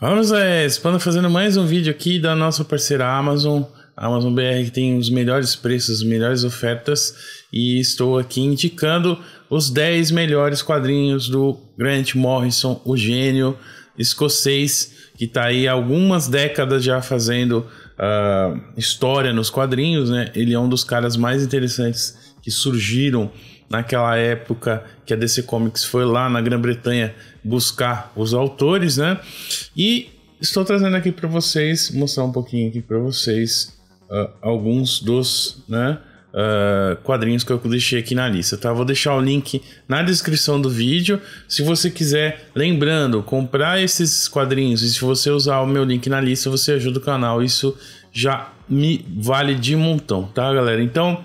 Vamos, é, Spanda fazendo mais um vídeo aqui da nossa parceira Amazon. Amazon BR que tem os melhores preços, as melhores ofertas. E estou aqui indicando os 10 melhores quadrinhos do Grant Morrison, o gênio escocês, que está aí há algumas décadas já fazendo uh, história nos quadrinhos. Né? Ele é um dos caras mais interessantes que surgiram naquela época que a DC Comics foi lá na Grã-Bretanha buscar os autores, né? E estou trazendo aqui para vocês, mostrar um pouquinho aqui para vocês uh, alguns dos, né? Uh, quadrinhos que eu deixei aqui na lista, tá? Vou deixar o link na descrição do vídeo. Se você quiser, lembrando, comprar esses quadrinhos e se você usar o meu link na lista, você ajuda o canal. Isso já me vale de montão, tá, galera? Então,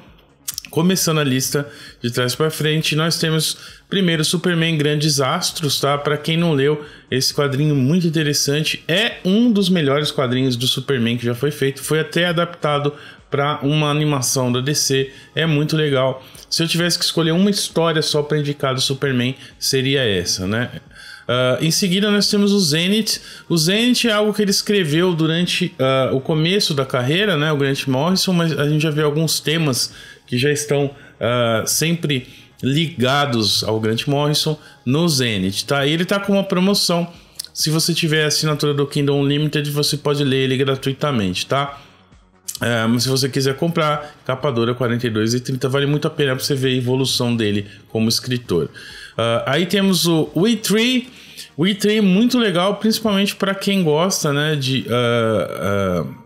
Começando a lista de trás para frente, nós temos primeiro Superman Grandes Astros, tá? Para quem não leu, esse quadrinho muito interessante é um dos melhores quadrinhos do Superman que já foi feito, foi até adaptado para uma animação da DC, é muito legal. Se eu tivesse que escolher uma história só para indicar do Superman, seria essa, né? Uh, em seguida, nós temos o Zenit. O Zenit é algo que ele escreveu durante uh, o começo da carreira, né, o Grant Morrison, mas a gente já vê alguns temas que já estão uh, sempre ligados ao Grant Morrison no Zenit. Tá? E ele está com uma promoção. Se você tiver a assinatura do Kindle Unlimited, você pode ler ele gratuitamente, tá? É, mas se você quiser comprar, capa dura 42 e 30 vale muito a pena para você ver a evolução dele como escritor. Uh, aí temos o We Tree é muito legal, principalmente para quem gosta, né, de uh, uh,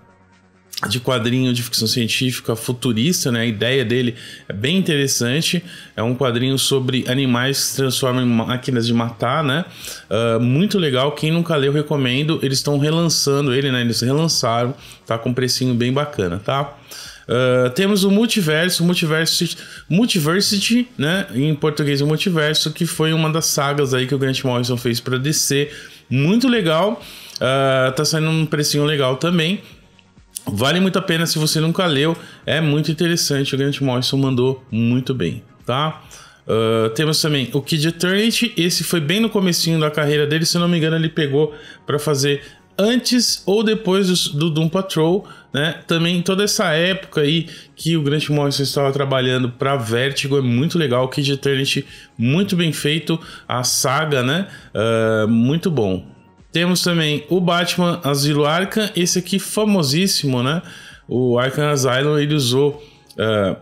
de quadrinho de ficção científica futurista, né? A ideia dele é bem interessante. É um quadrinho sobre animais que se transformam em máquinas de matar, né? Uh, muito legal. Quem nunca leu, recomendo. Eles estão relançando ele, né? Eles relançaram. Tá com um precinho bem bacana, tá? Uh, temos o Multiverso, Multiversity, Multiversity, né? Em português, o Multiverso, que foi uma das sagas aí que o Grant Morrison fez para DC. Muito legal. Uh, tá saindo um precinho legal também. Vale muito a pena se você nunca leu, é muito interessante. O Grant Morrison mandou muito bem, tá? Uh, temos também o Kid Eternity, esse foi bem no comecinho da carreira dele, se não me engano ele pegou para fazer antes ou depois do, do, Doom Patrol, né? Também toda essa época aí que o Grant Morrison estava trabalhando para Vertigo é muito legal, o Kid Eternity muito bem feito, a saga, né? Uh, muito bom. Temos também o Batman Asilo Arkham, esse aqui famosíssimo, né? O Arkham Asylum, ele usou uh,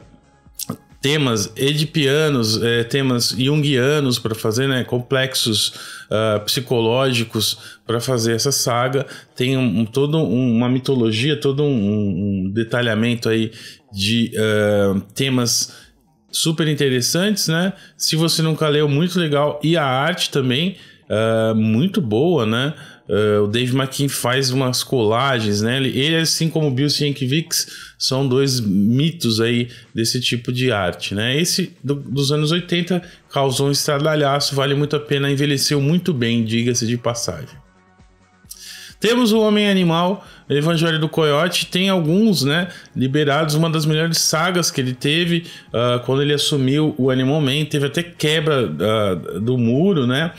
temas edipianos, eh, temas junguianos para fazer, né? Complexos uh, psicológicos para fazer essa saga. Tem um, um, toda um, uma mitologia, todo um, um detalhamento aí de uh, temas super interessantes, né? Se você nunca leu, muito legal. E a arte também uh, muito boa, né? Uh, o Dave McKean faz umas colagens, né? Ele, ele assim como o Bill Sienkiewicz, são dois mitos aí desse tipo de arte, né? Esse do, dos anos 80 causou um estradalhaço, vale muito a pena, envelheceu muito bem, diga-se de passagem. Temos o Homem Animal, Evangelho do Coyote, tem alguns, né? Liberados, uma das melhores sagas que ele teve uh, quando ele assumiu o Animal Man. Teve até quebra uh, do muro, né?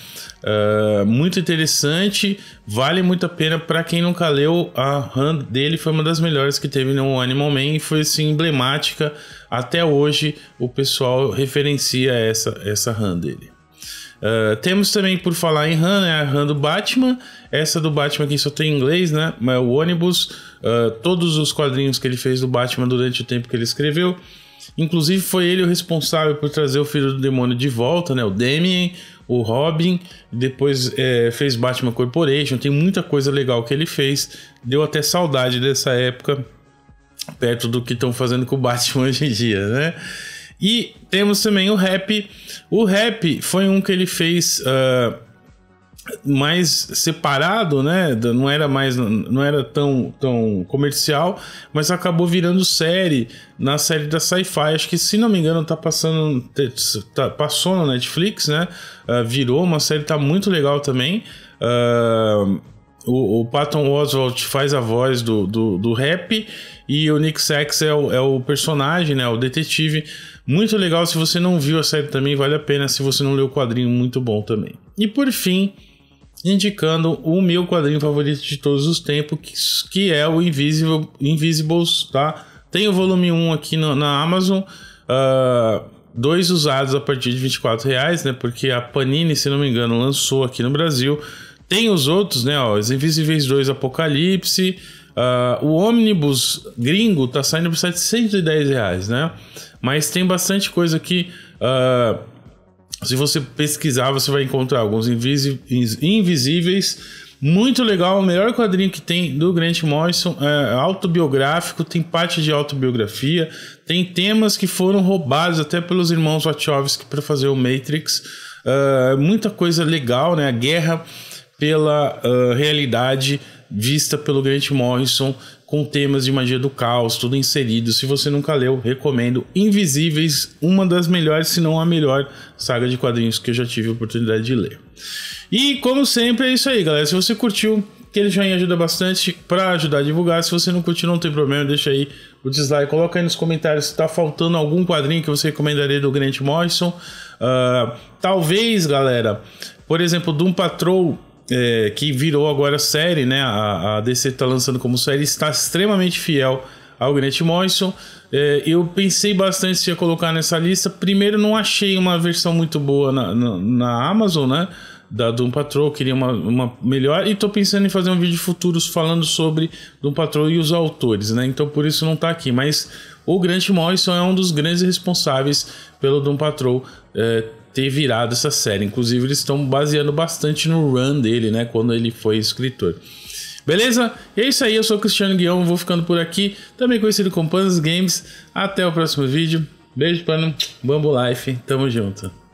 Uh, muito interessante, vale muito a pena. Para quem nunca leu, a run dele foi uma das melhores que teve no Animal Man e foi assim, emblemática. Até hoje, o pessoal referencia essa, essa run dele. Uh, temos também, por falar em Han, né, a Han do Batman. Essa do Batman aqui só tem em inglês, né? Mas é o ônibus, uh, todos os quadrinhos que ele fez do Batman durante o tempo que ele escreveu. Inclusive, foi ele o responsável por trazer o filho do demônio de volta, né? O Damien, o Robin. Depois é, fez Batman Corporation. Tem muita coisa legal que ele fez. Deu até saudade dessa época, perto do que estão fazendo com o Batman hoje em dia, né? E temos também o rap. O rap foi um que ele fez. Uh, mais separado, né? Não era mais, não era tão, tão comercial, mas acabou virando série na série da Sci-Fi. Acho que se não me engano tá passando, tá, passou na Netflix, né? Uh, virou uma série, tá muito legal também. Uh, o, o Patton Oswalt faz a voz do, do, do rap e o Nick Sex é o, é o personagem, né? O detetive. Muito legal. Se você não viu a série também, vale a pena. Se você não leu o quadrinho, muito bom também. E por fim, indicando o meu quadrinho favorito de todos os tempos, que, que é o Invisible, Invisibles, tá? Tem o volume 1 aqui no, na Amazon. Uh, dois usados a partir de 24 reais, né? Porque a Panini, se não me engano, lançou aqui no Brasil. Tem os outros, né? Ó, Os Invisíveis 2 Apocalipse. Uh, o ônibus gringo tá saindo por 710 reais, né? Mas tem bastante coisa aqui. Uh, ah, se você pesquisar, você vai encontrar alguns invisíveis. Muito legal, o melhor quadrinho que tem do Grant Morrison é autobiográfico, tem parte de autobiografia, tem temas que foram roubados até pelos irmãos Wachowski para fazer o Matrix. Uh, muita coisa legal, né? A guerra pela uh, realidade vista pelo Grant Morrison com temas de magia do caos, tudo inserido. Se você nunca leu, recomendo. Invisíveis, uma das melhores, se não a melhor saga de quadrinhos que eu já tive a oportunidade de ler. E como sempre é isso aí, galera. Se você curtiu, aquele joinha ajuda bastante para ajudar a divulgar. Se você não curtiu, não tem problema, deixa aí o dislike. Coloca aí nos comentários se está faltando algum quadrinho que você recomendaria do Grant Morrison. Uh, talvez, galera, por exemplo, Doom Patrol é, que virou agora série, né? A, a DC está lançando como série, está extremamente fiel ao Grant Morrison. É, eu pensei bastante se ia colocar nessa lista. Primeiro, não achei uma versão muito boa na, na, na Amazon, né? Da Doom Patrol, queria uma, uma melhor. E estou pensando em fazer um vídeo futuro falando sobre Doom Patrol e os autores, né? Então por isso não está aqui. Mas o Grant Morrison é um dos grandes responsáveis pelo Doom Patrol. É, ter virado essa série. Inclusive, eles estão baseando bastante no run dele, né? Quando ele foi escritor. Beleza? E é isso aí, eu sou o Cristiano Guião, vou ficando por aqui, também conhecido como Panos Games. Até o próximo vídeo. Beijo, pano. Bambu Life. Tamo junto.